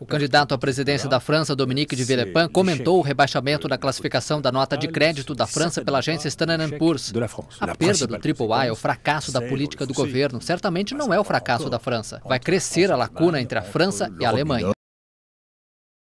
O candidato à presidência da França, Dominique de Villepin, comentou o rebaixamento da classificação da nota de crédito da França pela agência Standard Poor's. A perda do AAA é o fracasso da política do governo. Certamente não é o fracasso da França. Vai crescer a lacuna entre a França e a Alemanha.